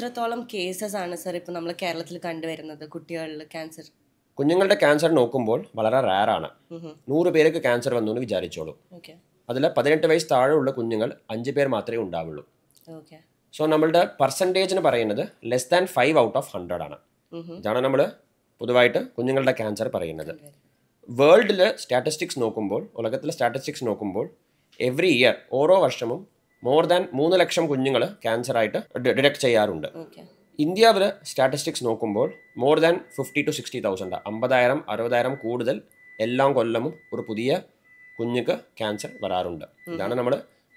എത്രത്തോളം കേസസ് ആണ് സർ ഇപ്പോൾ നമ്മൾ കേരളത്തിൽ കണ്ടുവരുന്നത് കുട്ടികളിൽ ക്യാൻസർ കുഞ്ഞുങ്ങളുടെ ക്യാൻസർ നോക്കുമ്പോൾ വളരെ റയറാണ് നൂറ് പേർക്ക് ക്യാൻസർ വന്നു എന്ന് വിചാരിച്ചോളൂ അതിൽ പതിനെട്ട് വയസ്സ് താഴെയുള്ള കുഞ്ഞുങ്ങൾ അഞ്ച് പേർ മാത്രമേ ഉണ്ടാവുള്ളൂ സോ നമ്മളുടെ പെർസെൻറ്റേജ് എന്ന് പറയുന്നത് less than five out of hundred ആണ് ഇതാണ് നമ്മൾ പൊതുവായിട്ട് കുഞ്ഞുങ്ങളുടെ ക്യാൻസർ പറയുന്നത് വേൾഡിൽ സ്റ്റാറ്റിസ്റ്റിക്സ് നോക്കുമ്പോൾ ഉലകത്തിലെ സ്റ്റാറ്റിസ്റ്റിക്സ് നോക്കുമ്പോൾ എവറി ഇയർ ഓരോ വർഷവും മോർ ദാൻ മൂന്ന് ലക്ഷം കുഞ്ഞുങ്ങൾ ആയിട്ട് ഡിറ്റക്ട് ചെയ്യാറുണ്ട് ഇന്ത്യയിൽ സ്റ്റാറ്റിസ്റ്റിക്സ് നോക്കുമ്പോൾ more than fifty to sixty thousand അമ്പതായിരം അറുപതായിരം കൂടുതൽ എല്ലാ കൊല്ലമും ഒരു പുതിയ കുഞ്ഞുക്ക് ക്യാൻസർ വരാറുണ്ട് ഇതാണ് നമ്മൾ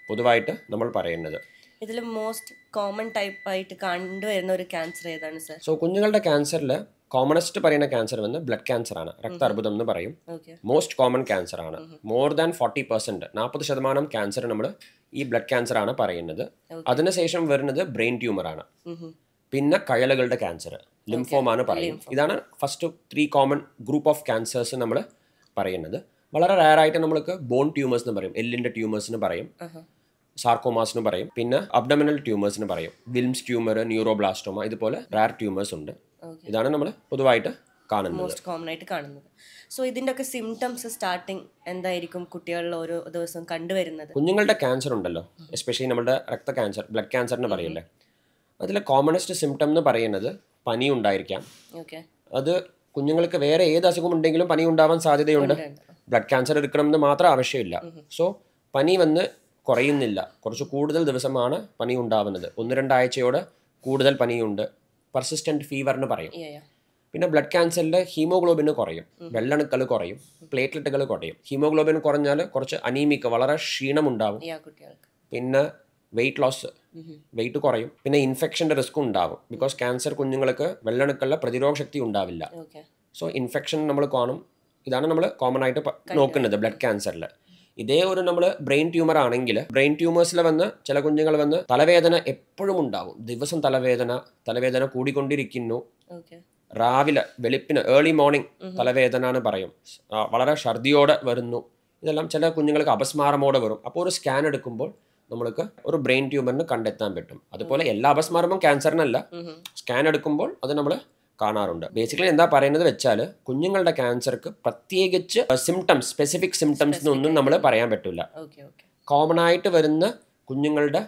പൊതുവായിട്ട് നമ്മൾ പറയുന്നത് ഇതിൽ മോസ്റ്റ് കോമൺ ടൈപ്പ് ആയിട്ട് കണ്ടുവരുന്ന ഒരു ക്യാൻസർ ഏതാണ് സർ സോ കുഞ്ഞുങ്ങളുടെ ക്യാൻസറിൽ കോമണസ്റ്റ് പറയുന്ന ക്യാൻസർ വന്ന് ബ്ലഡ് ക്യാൻസർ ആണ് രക്താർബുദം എന്ന് പറയും മോസ്റ്റ് കോമൺ ക്യാൻസർ ആണ് മോർ ദാൻ ഫോർട്ടി പെർസെന്റ് നാൽപ്പത് ശതമാനം ക്യാൻസർ നമ്മൾ ഈ ബ്ലഡ് ക്യാൻസർ ആണ് പറയുന്നത് അതിനുശേഷം വരുന്നത് ബ്രെയിൻ ട്യൂമർ ആണ് പിന്നെ കഴലുകളുടെ ക്യാൻസർ ലിംഫോം ആണ് പറയും ഇതാണ് first three common group of cancers നമ്മൾ പറയുന്നത് വളരെ റയറായിട്ട് നമ്മൾക്ക് ബോൺ ട്യൂമേഴ്സ് എന്ന് പറയും എല്ലിൻ്റെ ട്യൂമേഴ്സിന് പറയും സാർക്കോമാസിന് പറയും പിന്നെ അബ്ഡമിനൽ ട്യൂമേഴ്സിന് പറയും വിൽംസ് ട്യൂമർ ന്യൂറോബ്ലാസ്റ്റോമ ഇതുപോലെ റയർ ട്യൂമേഴ്സ് ഉണ്ട് ഇതാണ് നമ്മൾ പൊതുവായിട്ട് കാണുന്നത് മോസ്റ്റ് കോമൺ ആയിട്ട് കാണുന്നത് സോ ഇതിൻ്റെ ഒക്കെ സിംറ്റംസ് സ്റ്റാർട്ടിങ് എന്തായിരിക്കും കുട്ടികളിൽ ഓരോ ദിവസവും കണ്ടുവരുന്നത് കുഞ്ഞുങ്ങളുടെ ക്യാൻസർ ഉണ്ടല്ലോ എസ്പെഷ്യലി നമ്മുടെ രക്ത ക്യാൻസർ ബ്ലഡ് ക്യാൻസർ എന്ന് mm-hmm. അതിലെ കോമണസ്റ്റ് സിംറ്റം എന്ന് പറയുന്നത് പനി ഉണ്ടായിരിക്കാം അത് കുഞ്ഞുങ്ങൾക്ക് വേറെ ഏത് അസുഖം ഉണ്ടെങ്കിലും പനി ഉണ്ടാവാൻ സാധ്യതയുണ്ട് ബ്ലഡ് ക്യാൻസർ എന്ന് മാത്രം ആവശ്യമില്ല സോ mm-hmm. പനി വന്ന് കുറയുന്നില്ല കുറച്ച് കൂടുതൽ ദിവസമാണ് പനി ഉണ്ടാവുന്നത് ഒന്ന് രണ്ടാഴ്ചയോടെ കൂടുതൽ പനിയുണ്ട് പെർസിസ്റ്റന്റ് ഫീവർ എന്ന് പറയും പിന്നെ ബ്ലഡ് ക്യാൻസറിൽ ഹീമോഗ്ലോബിന് കുറയും വെള്ളണുക്കൾ കുറയും പ്ലേറ്റ്ലെറ്റുകൾ കുറയും ഹീമോഗ്ലോബിൻ കുറഞ്ഞാൽ കുറച്ച് അനീമിക്ക് വളരെ ക്ഷീണമുണ്ടാവും പിന്നെ വെയിറ്റ് ലോസ് വെയിറ്റ് കുറയും പിന്നെ ഇൻഫെക്ഷൻ്റെ റിസ്ക് ഉണ്ടാവും ബിക്കോസ് ക്യാൻസർ കുഞ്ഞുങ്ങൾക്ക് വെള്ളണുക്കളുടെ പ്രതിരോധ ശക്തി ഉണ്ടാവില്ല സോ ഇൻഫെക്ഷൻ നമ്മൾ കാണും ഇതാണ് നമ്മൾ കോമൺ ആയിട്ട് നോക്കുന്നത് ബ്ലഡ് ക്യാൻസറിൽ ഇതേ ഒരു നമ്മൾ ബ്രെയിൻ ട്യൂമർ ആണെങ്കിൽ ബ്രെയിൻ ട്യൂമേഴ്സിൽ വന്ന് ചില കുഞ്ഞുങ്ങൾ വന്ന് തലവേദന എപ്പോഴും ഉണ്ടാവും ദിവസം തലവേദന തലവേദന കൂടിക്കൊണ്ടിരിക്കുന്നു രാവിലെ വെളുപ്പിന് ഏർലി മോർണിംഗ് തലവേദന എന്ന് പറയും വളരെ ഛർദിയോടെ വരുന്നു ഇതെല്ലാം ചില കുഞ്ഞുങ്ങൾക്ക് അപസ്മാരമോടെ വരും അപ്പോൾ ഒരു സ്കാൻ എടുക്കുമ്പോൾ നമ്മൾക്ക് ഒരു ബ്രെയിൻ ട്യൂമറിന് കണ്ടെത്താൻ പറ്റും അതുപോലെ എല്ലാ അപസ്മാരമും ക്യാൻസറിനല്ല സ്കാൻ എടുക്കുമ്പോൾ അത് നമ്മൾ കാണാറുണ്ട് ബേസിക്കലി എന്താ പറയുന്നത് വെച്ചാൽ കുഞ്ഞുങ്ങളുടെ ക്യാൻസർക്ക് പ്രത്യേകിച്ച് സിംറ്റംസ് സ്പെസിഫിക് സിംറ്റംസ് എന്നൊന്നും നമ്മൾ പറയാൻ പറ്റില്ല കോമൺ ആയിട്ട് വരുന്ന കുഞ്ഞുങ്ങളുടെ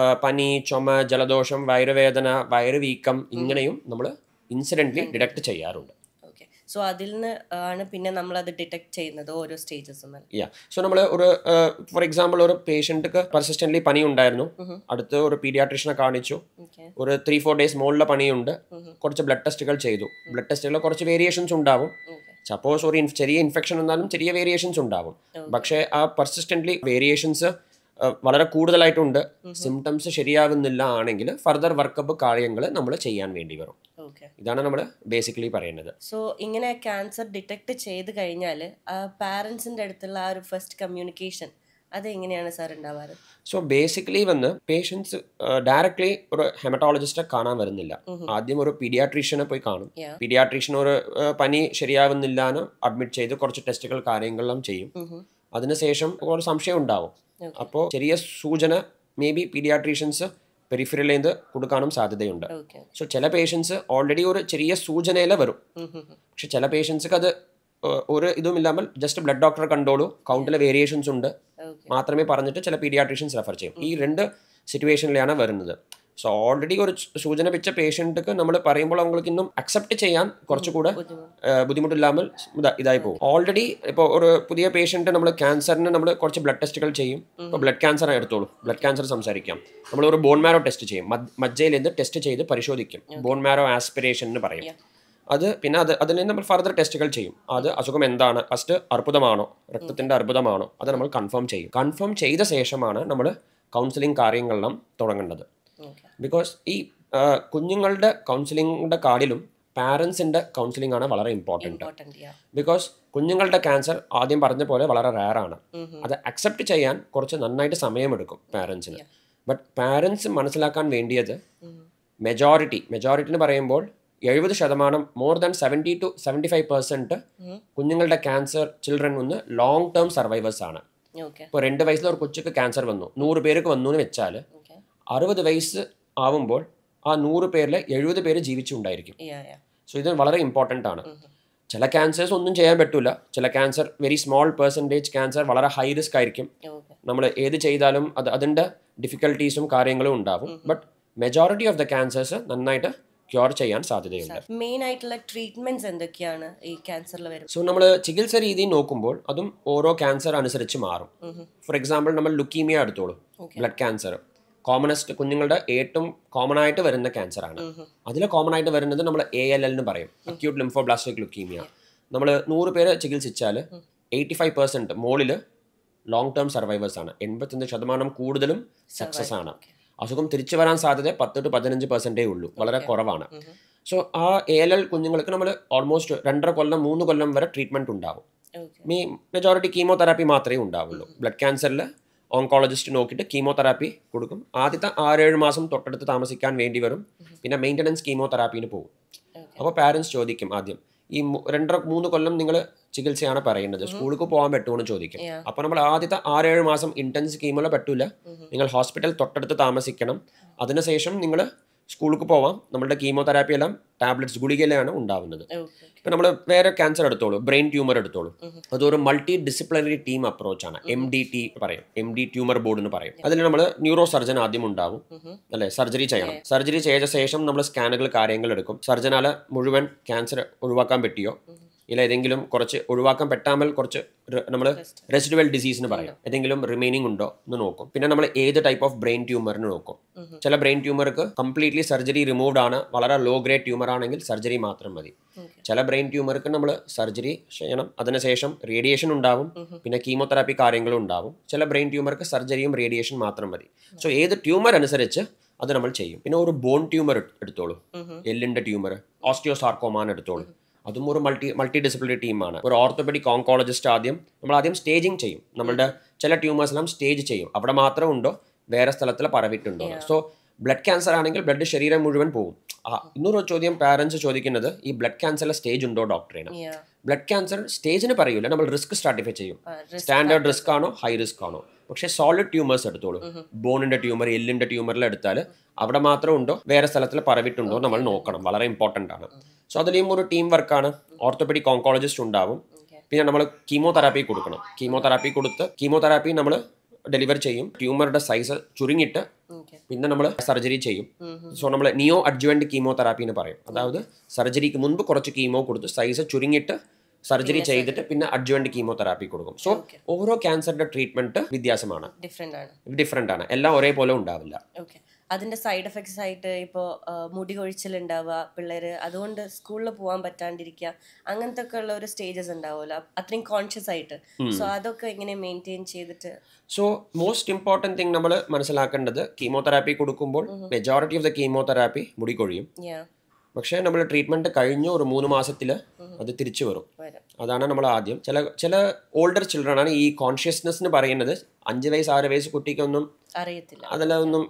uh, പനി ചുമ ജലദോഷം വയറുവേദന വയറുവീക്കം ഇങ്ങനെയും നമ്മൾ ഇൻസിഡൻ്റ് ഡിഡക്ട് ചെയ്യാറുണ്ട് സോ അതിൽ നിന്ന് ആണ് പിന്നെ നമ്മൾ അത് ഡിറ്റക്ട് ചെയ്യുന്നത് ഓരോ സ്റ്റേജസ് യാ സോ നമ്മൾ ഒരു ഫോർ എക്സാമ്പിൾ ഒരു പേഷ്യന്റ് പെർസിസ്റ്റന്റ്ലി പനി ഉണ്ടായിരുന്നു അടുത്ത് ഒരു പീഡിയാട്രിഷനെ കാണിച്ചു ഒരു ത്രീ ഫോർ ഡേയ്സ് മുകളിലെ പണിയുണ്ട് കുറച്ച് ബ്ലഡ് ടെസ്റ്റുകൾ ചെയ്തു ബ്ലഡ് ടെസ്റ്റുകളിൽ കുറച്ച് വേരിയേഷൻസ് ഉണ്ടാവും സപ്പോസ് ഒരു ചെറിയ ഇൻഫെക്ഷൻ എന്നാലും ചെറിയ വേരിയേഷൻസ് ഉണ്ടാവും പക്ഷേ ആ പെർസിസ്റ്റന്റ്ലി വേരിയേഷൻസ് വളരെ കൂടുതലായിട്ടുണ്ട് സിംറ്റംസ് ശരിയാകുന്നില്ല ആണെങ്കിൽ ഫർദർ വർക്കപ്പ് കാര്യങ്ങൾ നമ്മൾ ചെയ്യാൻ വേണ്ടി വരും ഇതാണ് നമ്മൾ ബേസിക്കലി പറയുന്നത് സോ ഇങ്ങനെ ക്യാൻസർ ഡിറ്റക്ട് ചെയ്ത് കഴിഞ്ഞാൽ പാരൻസിന്റെ അടുത്തുള്ള ആ ഒരു ഫസ്റ്റ് കമ്മ്യൂണിക്കേഷൻ അത് എങ്ങനെയാണ് സാർ ഉണ്ടാവാറ് സോ ബേസിക്കലി വന്ന് പേഷ്യൻസ് ഡയറക്ട്ലി ഒരു ഹെമറ്റോളജിസ്റ്റെ കാണാൻ വരുന്നില്ല ആദ്യം ഒരു പീഡിയാട്രീഷ്യനെ പോയി കാണും പീഡിയാട്രീഷ്യൻ ഒരു പനി ശരിയാവുന്നില്ലാന്ന് അഡ്മിറ്റ് ചെയ്ത് കുറച്ച് ടെസ്റ്റുകൾ കാര്യങ്ങളെല്ലാം ചെയ്യും അതിനുശേഷം ഒരു സംശയം ഉണ്ടാവും അപ്പോൾ ചെറിയ സൂചന മേ ബി പീഡിയാട്രീഷ്യൻസ് നിന്ന് കൊടുക്കാനും സാധ്യതയുണ്ട് സോ ചില പേഷ്യൻസ് ഓൾറെഡി ഒരു ചെറിയ സൂചനയിലെ വരും പക്ഷെ ചില പേഷ്യൻസ്ക്ക് അത് ഒരു ഇതും ഇല്ലാമൽ ജസ്റ്റ് ബ്ലഡ് ഡോക്ടറെ കണ്ടോളൂ കൗണ്ടിലെ വേരിയേഷൻസ് ഉണ്ട് മാത്രമേ പറഞ്ഞിട്ട് ചില പീഡിയാട്രീഷ്യൻസ് റെഫർ ചെയ്യും ഈ രണ്ട് സിറ്റുവേഷനിലാണ് വരുന്നത് സോ ഓൾറെഡി ഒരു സൂചന വെച്ച പേഷ്യൻറ്റ്ക്ക് നമ്മൾ പറയുമ്പോൾ അവങ്ങൾക്ക് ഇന്നും അക്സെപ്റ്റ് ചെയ്യാൻ കുറച്ചുകൂടെ ബുദ്ധിമുട്ടില്ലാമൽ ഇതായി പോകും ഓൾറെഡി ഇപ്പോൾ ഒരു പുതിയ പേഷ്യൻറ്റ് നമ്മൾ ക്യാൻസറിന് നമ്മൾ കുറച്ച് ബ്ലഡ് ടെസ്റ്റുകൾ ചെയ്യും ഇപ്പോൾ ബ്ലഡ് ക്യാൻസർ എടുത്തോളൂ ബ്ലഡ് ക്യാൻസർ സംസാരിക്കാം നമ്മൾ ഒരു ബോൺ മാരോ ടെസ്റ്റ് ചെയ്യും മജ്ജയിൽ നിന്ന് ടെസ്റ്റ് ചെയ്ത് പരിശോധിക്കും ബോൺ മാരോ ആസ്പിറേഷൻ എന്ന് പറയും അത് പിന്നെ അത് അതിൽ നിന്ന് നമ്മൾ ഫർദർ ടെസ്റ്റുകൾ ചെയ്യും അത് അസുഖം എന്താണ് ഫസ്റ്റ് അർബുദമാണോ രക്തത്തിൻ്റെ അർബുദമാണോ അത് നമ്മൾ കൺഫേം ചെയ്യും കൺഫേം ചെയ്ത ശേഷമാണ് നമ്മൾ കൗൺസിലിംഗ് കാര്യങ്ങളെല്ലാം തുടങ്ങേണ്ടത് ബിക്കോസ് ഈ കുഞ്ഞുങ്ങളുടെ കൗൺസിലിങ്ങിൻ്റെ കാർഡിലും പാരൻസിൻ്റെ കൗൺസിലിംഗ് ആണ് വളരെ ഇമ്പോർട്ടൻറ്റ് ബിക്കോസ് കുഞ്ഞുങ്ങളുടെ ക്യാൻസർ ആദ്യം പറഞ്ഞ പോലെ വളരെ റയറാണ് mm-hmm. അത് അക്സെപ്റ്റ് ചെയ്യാൻ കുറച്ച് നന്നായിട്ട് സമയമെടുക്കും പാരൻസിന് ബട്ട് പാരൻസ് മനസ്സിലാക്കാൻ വേണ്ടിയത് മെജോറിറ്റി മെജോറിറ്റി എന്ന് പറയുമ്പോൾ എഴുപത് ശതമാനം more than seventy to seventy five percent കുഞ്ഞുങ്ങളുടെ ക്യാൻസർ ചിൽഡ്രൻ ഒന്ന് ലോങ് ടേം സർവൈവേഴ്സ് ആണ് ഇപ്പോൾ രണ്ട് വയസ്സിൽ ഒരു കൊച്ചുക്ക് ക്യാൻസർ വന്നു നൂറ് പേർക്ക് വന്നു എന്ന് വെച്ചാൽ അറുപത് വയസ്സ് ആവുമ്പോൾ ആ നൂറ് പേരിൽ എഴുപത് പേര് ജീവിച്ചുണ്ടായിരിക്കും സോ ഇത് വളരെ ഇമ്പോർട്ടൻ്റ് ആണ് mm-hmm. ചില ക്യാൻസേഴ്സ് ഒന്നും ചെയ്യാൻ പറ്റില്ല ചില cancer very small percentage cancer വളരെ ഹൈ റിസ്ക് ആയിരിക്കും നമ്മൾ ഏത് ചെയ്താലും അത് അതിൻ്റെ ഡിഫിക്കൽട്ടീസും കാര്യങ്ങളും ഉണ്ടാവും but majority of the cancers നന്നായിട്ട് ക്യൂർ ചെയ്യാൻ സാധ്യതയുണ്ട് മെയിൻ ആയിട്ടുള്ള ട്രീറ്റ്മെന്റ്സ് എന്തൊക്കെയാണ് ഈ ക്യാൻസറിൽ വരുന്നത് സോ നമ്മൾ ചികിത്സ രീതി നോക്കുമ്പോൾ അതും ഓരോ ക്യാൻസർ അനുസരിച്ച് മാറും ഫോർ mm-hmm. എക്സാമ്പിൾ നമ്മൾ ലുക്കീമിയ എടുത്തോളൂ ബ്ലഡ് ക്യാൻസർ കോമണസ്റ്റ് കുഞ്ഞുങ്ങളുടെ ഏറ്റവും കോമൺ ആയിട്ട് വരുന്ന ക്യാൻസർ ആണ് അതിൽ കോമൺ ആയിട്ട് വരുന്നത് നമ്മൾ എ എൽ എൽ എന്ന് പറയും അക്യൂട്ട് ലിംഫോബ്ലാസ്റ്റിക് ലുക്കീമിയ നമ്മൾ നൂറ് പേര് ചികിത്സിച്ചാൽ എയ്റ്റി ഫൈവ് പെർസെൻറ്റ് മോളിൽ ലോങ് ടേം സർവൈവേഴ്സ് ആണ് എൺപത്തഞ്ച് ശതമാനം കൂടുതലും സക്സസ് ആണ് അസുഖം തിരിച്ചു വരാൻ സാധ്യത പത്ത് ടു പതിനഞ്ച് പെർസെൻറ്റേ ഉള്ളൂ വളരെ കുറവാണ് സോ ആ എ എൽ എൽ കുഞ്ഞുങ്ങൾക്ക് നമ്മൾ ഓൾമോസ്റ്റ് രണ്ടര കൊല്ലം മൂന്ന് കൊല്ലം വരെ ട്രീറ്റ്മെൻറ്റ് ഉണ്ടാവും മീ മെജോറിറ്റി കീമോതെറാപ്പി മാത്രമേ ഉണ്ടാവുള്ളൂ ബ്ലഡ് ക്യാൻസറിൽ ഓങ്കോളജിസ്റ്റ് നോക്കിയിട്ട് കീമോതെറാപ്പി കൊടുക്കും ആദ്യത്തെ ആറേഴ് മാസം തൊട്ടടുത്ത് താമസിക്കാൻ വേണ്ടി വരും പിന്നെ മെയിൻ്റനൻസ് കീമോതെറാപ്പിന് പോകും അപ്പോൾ പാരൻസ് ചോദിക്കും ആദ്യം ഈ രണ്ടര മൂന്ന് കൊല്ലം നിങ്ങൾ ചികിത്സയാണ് പറയുന്നത് സ്കൂളിൽ പോകാൻ പറ്റുമെന്ന് ചോദിക്കും അപ്പോൾ നമ്മൾ ആദ്യത്തെ ആറേഴ് മാസം ഇൻറ്റൻസ് കീമോല പറ്റൂല നിങ്ങൾ ഹോസ്പിറ്റൽ തൊട്ടടുത്ത് താമസിക്കണം അതിനുശേഷം നിങ്ങൾ സ്കൂളിലേക്ക് പോവാം നമ്മുടെ കീമോതെറാപ്പി എല്ലാം ടാബ്ലറ്റ്സ് ഗുളികയിലാണ് ഉണ്ടാവുന്നത് ഇപ്പം നമ്മൾ വേറെ ക്യാൻസർ എടുത്തോളൂ ബ്രെയിൻ ട്യൂമർ എടുത്തോളൂ അതൊരു മൾട്ടി ഡിസിപ്ലിനറി ടീം അപ്രോച്ചാണ് എം ഡി ടി പറയും എം ഡി ട്യൂമർ ബോർഡ് എന്ന് പറയും അതിൽ നമ്മൾ ന്യൂറോ സർജൻ ആദ്യം ഉണ്ടാവും അല്ലെ സർജറി ചെയ്യണം സർജറി ചെയ്ത ശേഷം നമ്മൾ സ്കാനുകൾ കാര്യങ്ങൾ എടുക്കും സർജനാല മുഴുവൻ ക്യാൻസർ ഒഴിവാക്കാൻ പറ്റിയോ ഇല്ല ഏതെങ്കിലും കുറച്ച് ഒഴിവാക്കാൻ പെട്ടാമൽ കുറച്ച് നമ്മൾ റെസിഡുവൽ ഡിസീസിന് പറയാം ഏതെങ്കിലും റിമൈനിങ് ഉണ്ടോ എന്ന് നോക്കും പിന്നെ നമ്മൾ ഏത് ടൈപ്പ് ഓഫ് ബ്രെയിൻ ട്യൂമറിന് നോക്കും ചില ബ്രെയിൻ ട്യൂമർക്ക് കംപ്ലീറ്റ്ലി സർജറി റിമൂവ്ഡ് ആണ് വളരെ ലോ ഗ്രേഡ് ട്യൂമർ ആണെങ്കിൽ സർജറി മാത്രം മതി ചില ബ്രെയിൻ ട്യൂമർക്ക് നമ്മൾ സർജറി ചെയ്യണം അതിനുശേഷം റേഡിയേഷൻ ഉണ്ടാവും പിന്നെ കീമോതെറാപ്പി കാര്യങ്ങളും ഉണ്ടാവും ചില ബ്രെയിൻ ട്യൂമർക്ക് സർജറിയും റേഡിയേഷൻ മാത്രം മതി സോ ഏത് ട്യൂമർ അനുസരിച്ച് അത് നമ്മൾ ചെയ്യും പിന്നെ ഒരു ബോൺ ട്യൂമർ എടുത്തോളൂ എല്ലിന്റെ ട്യൂമർ ഓസ്റ്റിയോസാർക്കോമാൻ എടുത്തോളൂ അതും ഒരു മൾട്ടി മൾട്ടി ഡിസിപ്ലിനറി ടീമാണ് ഒരു ഓർത്തോപെഡിക് ഓങ്കോളജിസ്റ്റ് ആദ്യം നമ്മൾ ആദ്യം സ്റ്റേജിങ് ചെയ്യും നമ്മളുടെ ചില ട്യൂമേഴ്സിനെല്ലാം സ്റ്റേജ് ചെയ്യും അവിടെ മാത്രം ഉണ്ടോ വേറെ സ്ഥലത്തിൽ പറവിട്ടുണ്ടോ സോ ബ്ലഡ് ക്യാൻസർ ആണെങ്കിൽ ബ്ലഡ് ശരീരം മുഴുവൻ പോകും ആ ഇന്നൊരു ചോദ്യം പാരൻസ് ചോദിക്കുന്നത് ഈ ബ്ലഡ് ക്യാൻസറിലെ സ്റ്റേജ് ഉണ്ടോ ഡോക്ടറേനും ബ്ലഡ് ക്യാൻസർ സ്റ്റേജിന് പറയൂല നമ്മൾ റിസ്ക് സ്ട്രാറ്റിഫൈ ചെയ്യും സ്റ്റാൻഡേർഡ് റിസ്ക് ആണോ ഹൈ റിസ്ക് ആണോ പക്ഷേ സോളിഡ് ട്യൂമേഴ്സ് എടുത്തോളൂ ബോണിന്റെ ട്യൂമർ എല്ലിന്റെ ട്യൂമറിൽ എടുത്താൽ അവിടെ മാത്രം ഉണ്ടോ വേറെ സ്ഥലത്തിൽ പറവിട്ടുണ്ടോ നമ്മൾ നോക്കണം വളരെ ഇമ്പോർട്ടൻ്റ് ആണ് സോ അതിലെയും ഒരു ടീം വർക്കാണ് ഓർത്തോപെഡിക് ഓങ്കോളജിസ്റ്റ് ഉണ്ടാവും പിന്നെ നമ്മൾ കീമോതെറാപ്പി കൊടുക്കണം കീമോതെറാപ്പി കൊടുത്ത് കീമോതെറാപ്പി നമ്മൾ ഡെലിവർ ചെയ്യും ട്യൂമറുടെ സൈസ് ചുരുങ്ങിയിട്ട് പിന്നെ നമ്മൾ സർജറി ചെയ്യും സോ നമ്മൾ നിയോ അഡ്ജുവൻറ്റ് കീമോതെറാപ്പി എന്ന് പറയും അതായത് സർജറിക്ക് മുൻപ് കുറച്ച് കീമോ കൊടുത്ത് സൈസ് ചുരുങ്ങിയിട്ട് സർജറി ചെയ്തിട്ട് പിന്നെ അഡ്ജുവൻറ്റ് കീമോതെറാപ്പി കൊടുക്കും സോ ഓരോ ക്യാൻസറിന്റെ ട്രീറ്റ്മെന്റ് വ്യത്യാസമാണ് ഡിഫറെന്റ് ആണ് എല്ലാം ഒരേപോലെ ഉണ്ടാവില്ല അതിന്റെ സൈഡ് എഫക്ട്സ് ആയിട്ട് ഇപ്പോൾ മുടി കൊഴിച്ചിലുണ്ടാവുക പിള്ളേർ അതുകൊണ്ട് സ്കൂളിൽ പോകാൻ പറ്റാണ്ടിരിക്കുക അങ്ങനത്തെ ഒക്കെ ഉള്ള ഒരു സ്റ്റേജസ് ഉണ്ടാവുമല്ലോ അത്രയും കോൺഷ്യസ് ആയിട്ട് സോ അതൊക്കെ എങ്ങനെ മെയിൻറ്റെയിൻ ചെയ്തിട്ട് സോ മോസ്റ്റ് ഇമ്പോർട്ടൻറ്റ് തിങ് നമ്മൾ മനസ്സിലാക്കേണ്ടത് കീമോതെറാപ്പി കൊടുക്കുമ്പോൾ മെജോറിറ്റി ഓഫ് ദ കീമോതെറാപ്പി മുടി കൊഴിയും പക്ഷേ നമ്മൾ ട്രീറ്റ്മെന്റ് കഴിഞ്ഞ ഒരു മൂന്ന് മാസത്തിൽ അത് തിരിച്ചു വരും അതാണ് നമ്മൾ ആദ്യം ചില ചില ഓൾഡർ ചിൽഡ്രൻ ആണ് ഈ കോൺഷ്യസ്നെസ്സിന് പറയുന്നത് അഞ്ച് വയസ്സ് ആറ് വയസ്സ് കുട്ടിക്കൊന്നും അറിയത്തില്ല അതെല്ലാം ഒന്നും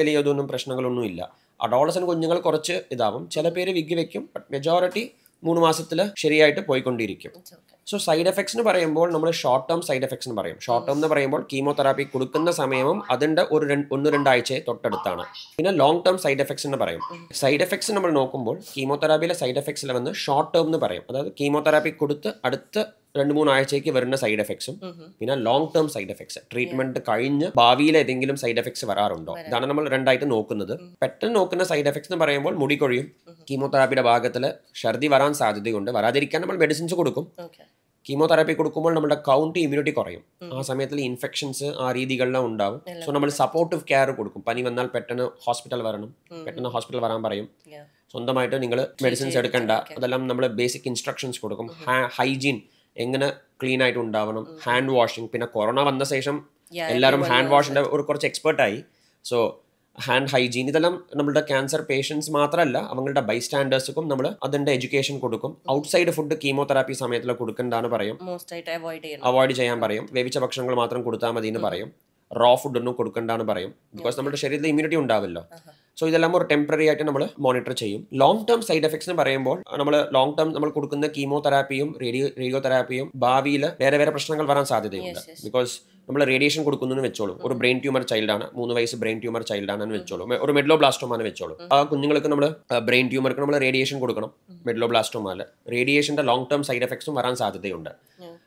വലിയതൊന്നും പ്രശ്നങ്ങളൊന്നും ഇല്ല അഡോളസൻ കുഞ്ഞുങ്ങൾ കുറച്ച് ഇതാവും ചില പേര് വിഗ്ഗി വെക്കും ബട്ട് മെജോറിറ്റി മൂന്ന് മാസത്തിൽ ശരിയായിട്ട് പോയിക്കൊണ്ടിരിക്കും സോ സൈഡ് എഫക്ട്സ് പറയുമ്പോൾ നമ്മൾ ഷോർട്ട് ടേം സൈഡ് എഫക്ട്സ് എന്ന് പറയും ഷോർട്ട് ടേം എന്ന് പറയുമ്പോൾ കീമോതെറാപ്പി കൊടുക്കുന്ന സമയവും അതിൻ്റെ ഒരു ഒന്ന് രണ്ടാഴ്ച തൊട്ടടുത്താണ് പിന്നെ ലോങ് ടേം സൈഡ് എഫക്ട്സ് എന്ന് പറയും സൈഡ് എഫക്ട്സ് നമ്മൾ നോക്കുമ്പോൾ കീമോതെറാപ്പിയിലെ സൈഡ് എഫക്ട്സിൽ വന്ന് ഷോർട്ട് ടേം എന്ന് പറയും അതായത് കീമോതെറാപ്പി കൊടുത്ത് അടുത്ത രണ്ട് മൂന്ന് ആഴ്ചയ്ക്ക് വരുന്ന സൈഡ് എഫക്ട്സും പിന്നെ long term side effects treatment കഴിഞ്ഞ് ഭാവിയിൽ ഏതെങ്കിലും സൈഡ് എഫക്ട്സ് വരാറുണ്ടോ ഇതാണ് നമ്മൾ രണ്ടായിട്ട് നോക്കുന്നത് പെട്ടെന്ന് നോക്കുന്ന സൈഡ് എഫക്ട്സ് എന്ന് പറയുമ്പോൾ മുടി കൊഴിയും കീമോതെറാപ്പിയുടെ ഭാഗത്തിൽ ഛർദി വരാൻ സാധ്യതയുണ്ട് വരാതിരിക്കാൻ നമ്മൾ മെഡിസിൻസ് കൊടുക്കും കീമോതെറാപ്പി കൊടുക്കുമ്പോൾ നമ്മുടെ കൗണ്ട് ഇമ്മ്യൂണിറ്റി കുറയും ആ സമയത്തിൽ ഇൻഫെക്ഷൻസ് ആ രീതികളിലാണ് ഉണ്ടാവും സോ നമ്മൾ സപ്പോർട്ടീവ് കെയർ കൊടുക്കും പനി വന്നാൽ പെട്ടെന്ന് ഹോസ്പിറ്റൽ വരണം പെട്ടെന്ന് ഹോസ്പിറ്റൽ വരാൻ പറയും സ്വന്തമായിട്ട് നിങ്ങൾ മെഡിസിൻസ് എടുക്കണ്ട അതെല്ലാം നമ്മൾ ബേസിക് ഇൻസ്ട്രക്ഷൻസ് കൊടുക്കും ഹൈജീൻ എങ്ങനെ ക്ലീൻ ആയിട്ട് ഉണ്ടാവണം ഹാൻഡ് വാഷിംഗ് പിന്നെ കൊറോണ വന്ന ശേഷം എല്ലാവരും ഹാൻഡ് വാഷിന്റെ ഒരു കുറച്ച് എക്സ്പേർട്ടായി സോ ഹാൻഡ് ഹൈജീൻ ഇതെല്ലാം നമ്മുടെ ക്യാൻസർ പേഷ്യൻസ് മാത്രമല്ല അവങ്ങളുടെ ബൈസ്റ്റാൻഡേഴ്സും നമ്മൾ അതിന്റെ എഡ്യൂക്കേഷൻ കൊടുക്കും ഔട്ട്സൈഡ് ഫുഡ് കീമോതെറാപ്പി സമയത്തിൽ കൊടുക്കണ്ടാന്ന് പറയും അവോയ്ഡ് ചെയ്യാൻ പറയും വേവിച്ച ഭക്ഷണങ്ങൾ മാത്രം കൊടുത്താൽ മതി എന്ന് പറയും റോ ഫുഡ് ഒന്നും കൊടുക്കണ്ടാന്ന് പറയും ബിക്കോസ് നമ്മുടെ ശരീരത്തിൽ ഇമ്മ്യൂണിറ്റി ഉണ്ടാവില്ലോ സോ ഇതെല്ലാം ഒരു ടെമ്പററി ആയിട്ട് നമ്മൾ മോണിറ്റർ ചെയ്യും ലോങ് ടേം സൈഡ് എഫക്ട്സ് എന്ന് പറയുമ്പോൾ നമ്മൾ ലോങ് ടേം നമ്മൾ കൊടുക്കുന്ന കീമോ തെറാപ്പിയും റേഡിയോ റേഡിയോ തെറാപ്പിയും ഭാവിയിൽ വേറെ വേറെ പ്രശ്നങ്ങൾ വരാൻ സാധ്യതയുണ്ട് ബിക്കോസ് നമ്മൾ റേഡിയേഷൻ കൊടുക്കുന്നു വെച്ചോളൂ ഒരു ബ്രെയിൻ ട്യൂമർ ചൈൽഡാണ് മൂന്ന് വയസ്സ് ബ്രെയിൻ ട്യൂമർ ചൈൽഡാണെന്ന് വെച്ചോളൂ ഒരു മെഡ്ലോ ബ്ലാസ്റ്റോമാണ് വെച്ചോളൂ ആ കുഞ്ഞുങ്ങൾക്ക് നമ്മൾ ബ്രെയിൻ ട്യൂമർക്ക് നമ്മൾ റേഡിയേഷൻ കൊടുക്കണം മെഡ്ലോ ബ്ലാസ്റ്റോമാല് റേഡിയേഷന്റെ ലോങ് ടേം സൈഡ് എഫക്ട്സും വരാൻ സാധ്യതയുണ്ട്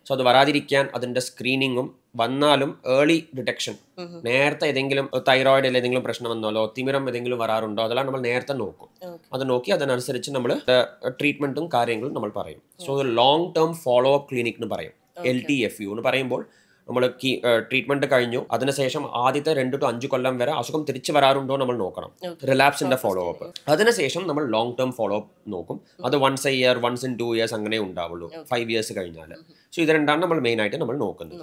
സോ അത് വരാതിരിക്കാൻ അതിൻ്റെ സ്ക്രീനിങ്ങും വന്നാലും ഏർലി ഡിറ്റക്ഷൻ നേരത്തെ ഏതെങ്കിലും തൈറോയിഡ് തൈറോയിഡിൽ ഏതെങ്കിലും പ്രശ്നം വന്നാലോ തിമിരം ഏതെങ്കിലും വരാറുണ്ടോ അതെല്ലാം നമ്മൾ നേരത്തെ നോക്കും അത് നോക്കി അതിനനുസരിച്ച് നമ്മൾ ട്രീറ്റ്മെൻറ്റും കാര്യങ്ങളും നമ്മൾ പറയും so long term follow up clinic എന്ന് പറയും എൽ ടി എഫ് യു എന്ന് പറയുമ്പോൾ നമ്മൾ ട്രീറ്റ്മെന്റ് കഴിഞ്ഞു അതിനുശേഷം ആദ്യത്തെ രണ്ട് ടു അഞ്ച് കൊല്ലം വരെ അസുഖം തിരിച്ചു വരാറുണ്ടോ നമ്മൾ നോക്കണം റിലാപ്സിന്റെ ഫോളോ അപ്പ് അതിനുശേഷം നമ്മൾ ലോങ് ടേം ഫോളോ അപ്പ് നോക്കും അത് once a year once in two years അങ്ങനെ ഉണ്ടാവുള്ളൂ ഫൈവ് ഇയേഴ്സ് കഴിഞ്ഞാൽ സോ ഇത് രണ്ടാണ് നമ്മൾ മെയിൻ ആയിട്ട് നമ്മൾ നോക്കുന്നത്